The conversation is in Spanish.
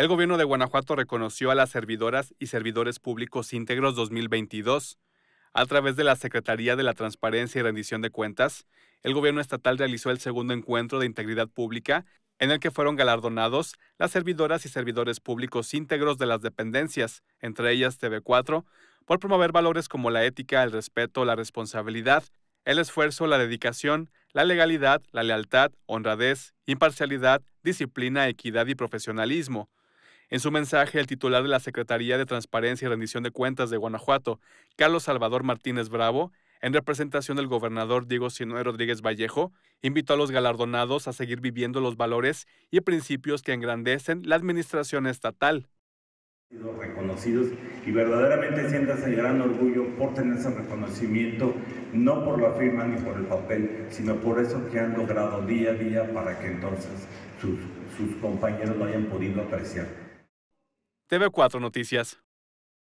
El gobierno de Guanajuato reconoció a las servidoras y servidores públicos íntegros 2022. A través de la Secretaría de la Transparencia y Rendición de Cuentas, el gobierno estatal realizó el segundo encuentro de integridad pública en el que fueron galardonados las servidoras y servidores públicos íntegros de las dependencias, entre ellas TV4, por promover valores como la ética, el respeto, la responsabilidad, el esfuerzo, la dedicación, la legalidad, la lealtad, honradez, imparcialidad, disciplina, equidad y profesionalismo, en su mensaje, el titular de la Secretaría de Transparencia y Rendición de Cuentas de Guanajuato, Carlos Salvador Martínez Bravo, en representación del gobernador Diego Sinue Rodríguez Vallejo, invitó a los galardonados a seguir viviendo los valores y principios que engrandecen la administración estatal. reconocidos y verdaderamente sientas el gran orgullo por tener ese reconocimiento, no por la firma ni por el papel, sino por eso que han logrado día a día para que entonces sus, sus compañeros lo hayan podido apreciar. TV4 Noticias.